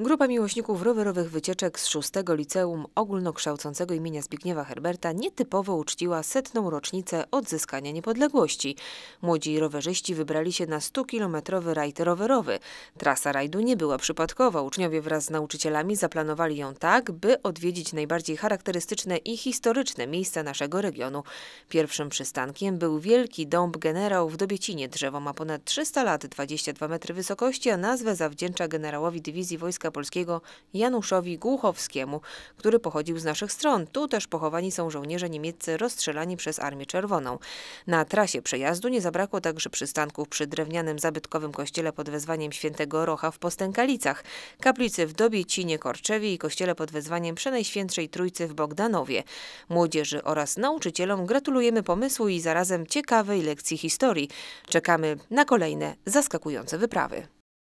Grupa miłośników rowerowych wycieczek z szóstego Liceum Ogólnokształcącego imienia Zbigniewa Herberta nietypowo uczciła setną rocznicę odzyskania niepodległości. Młodzi rowerzyści wybrali się na 100-kilometrowy rajd rowerowy. Trasa rajdu nie była przypadkowa. Uczniowie wraz z nauczycielami zaplanowali ją tak, by odwiedzić najbardziej charakterystyczne i historyczne miejsca naszego regionu. Pierwszym przystankiem był wielki dąb generał w Dobiecinie. Drzewo ma ponad 300 lat, 22 metry wysokości, a nazwę zawdzięcza generałowi dywizji wojska Wojska Polskiego Januszowi Głuchowskiemu, który pochodził z naszych stron. Tu też pochowani są żołnierze niemieccy rozstrzelani przez Armię Czerwoną. Na trasie przejazdu nie zabrakło także przystanków przy drewnianym zabytkowym kościele pod wezwaniem świętego Rocha w Postękalicach, kaplicy w Dobiecinie Korczewie i kościele pod wezwaniem Przenajświętszej Trójcy w Bogdanowie. Młodzieży oraz nauczycielom gratulujemy pomysłu i zarazem ciekawej lekcji historii. Czekamy na kolejne zaskakujące wyprawy.